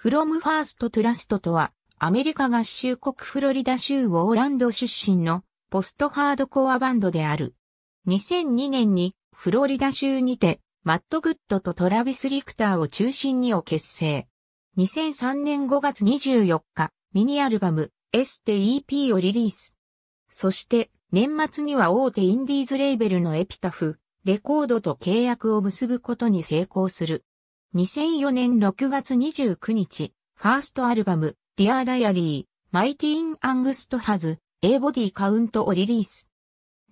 フロムファーストトラストとは、アメリカ合衆国フロリダ州オーランド出身のポストハードコアバンドである。2002年にフロリダ州にて、マット・グッドとトラビス・リクターを中心にを結成。2003年5月24日、ミニアルバムエステ EP をリリース。そして、年末には大手インディーズレーベルのエピタフ、レコードと契約を結ぶことに成功する。2004年6月29日、ファーストアルバム、Dear Diary, Mighty in Angst Has, A Body Count をリリース。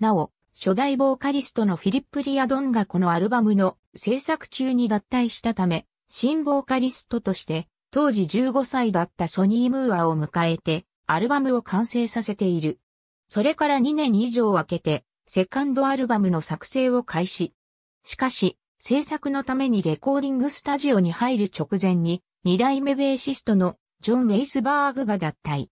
なお、初代ボーカリストのフィリップ・リアドンがこのアルバムの制作中に脱退したため、新ボーカリストとして、当時15歳だったソニー・ムーアを迎えて、アルバムを完成させている。それから2年以上空けて、セカンドアルバムの作成を開始。しかし、制作のためにレコーディングスタジオに入る直前に、二代目ベーシストのジョン・ウェイスバーグが脱退。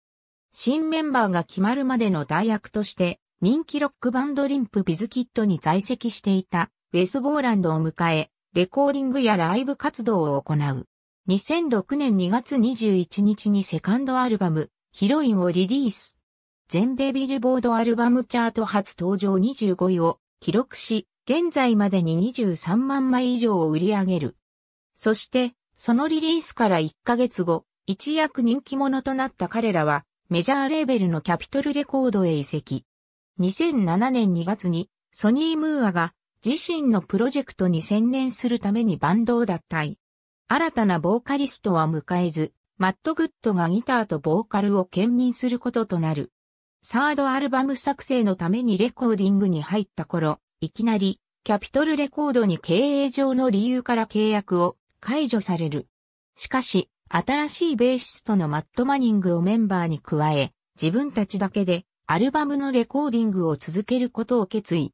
新メンバーが決まるまでの代役として、人気ロックバンドリンプビズキットに在籍していたウェス・ボーランドを迎え、レコーディングやライブ活動を行う。2006年2月21日にセカンドアルバム、ヒロインをリリース。全米ビルボードアルバムチャート初登場25位を記録し、現在までに23万枚以上を売り上げる。そして、そのリリースから1ヶ月後、一躍人気者となった彼らは、メジャーレーベルのキャピトルレコードへ移籍。2007年2月に、ソニー・ムーアが、自身のプロジェクトに専念するためにバンドを脱退。新たなボーカリストは迎えず、マット・グッドがギターとボーカルを兼任することとなる。サードアルバム作成のためにレコーディングに入った頃、いきなり、キャピトルレコードに経営上の理由から契約を解除される。しかし、新しいベーシストのマット・マニングをメンバーに加え、自分たちだけでアルバムのレコーディングを続けることを決意。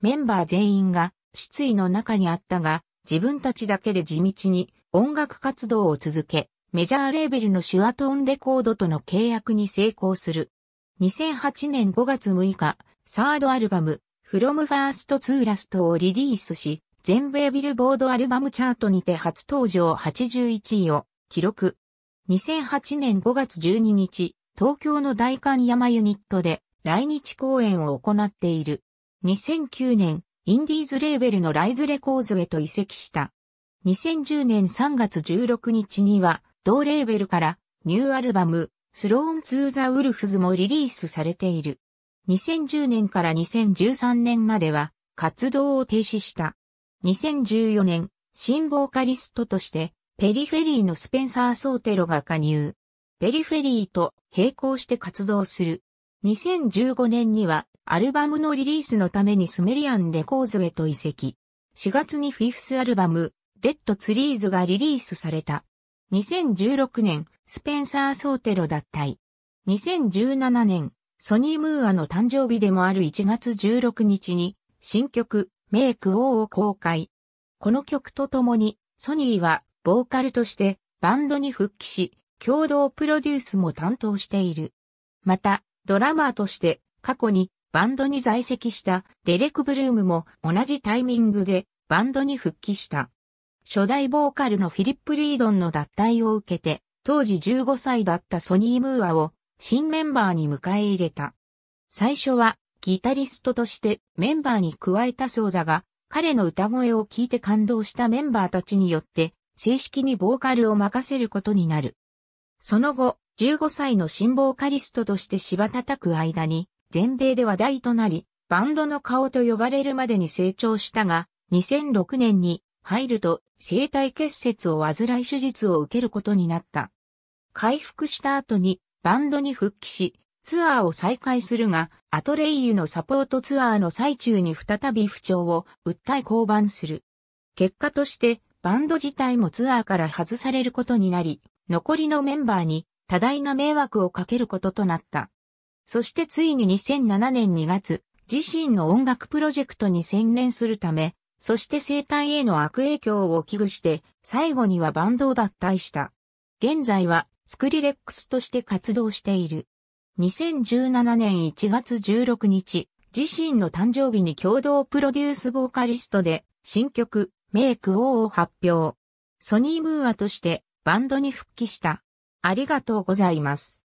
メンバー全員が失意の中にあったが、自分たちだけで地道に音楽活動を続け、メジャーレーベルのシュアトーンレコードとの契約に成功する。2008年5月6日、サードアルバム、From First to Last をリリースし、全米ビルボードアルバムチャートにて初登場81位を記録。2008年5月12日、東京の大観山ユニットで来日公演を行っている。2009年、インディーズレーベルのライズレコーズへと移籍した。2010年3月16日には、同レーベルからニューアルバム、スローン・ツー・ザ・ウルフズもリリースされている。2010年から2013年までは活動を停止した。2014年、新ボーカリストとしてペリフェリーのスペンサー・ソーテロが加入。ペリフェリーと並行して活動する。2015年にはアルバムのリリースのためにスメリアンレコーズへと移籍。4月にフィフスアルバム、デッドツリーズがリリースされた。2016年、スペンサー・ソーテロ脱退。2017年、ソニー・ムーアの誕生日でもある1月16日に、新曲、メイク・オーを公開。この曲とともに、ソニーは、ボーカルとして、バンドに復帰し、共同プロデュースも担当している。また、ドラマーとして、過去に、バンドに在籍したデレク・ブルームも同じタイミングでバンドに復帰した。初代ボーカルのフィリップ・リードンの脱退を受けて、当時15歳だったソニー・ムーアを新メンバーに迎え入れた。最初はギタリストとしてメンバーに加えたそうだが、彼の歌声を聴いて感動したメンバーたちによって正式にボーカルを任せることになる。その後、15歳の新ボーカリストとして芝叩く間に、全米で話題となり、バンドの顔と呼ばれるまでに成長したが、2006年に入ると生体結節を患い手術を受けることになった。回復した後にバンドに復帰し、ツアーを再開するが、アトレイユのサポートツアーの最中に再び不調を訴え降板する。結果として、バンド自体もツアーから外されることになり、残りのメンバーに多大な迷惑をかけることとなった。そしてついに2007年2月、自身の音楽プロジェクトに専念するため、そして生態への悪影響を危惧して、最後にはバンドを脱退した。現在はスクリレックスとして活動している。2017年1月16日、自身の誕生日に共同プロデュースボーカリストで、新曲、メイク王を発表。ソニームーアとしてバンドに復帰した。ありがとうございます。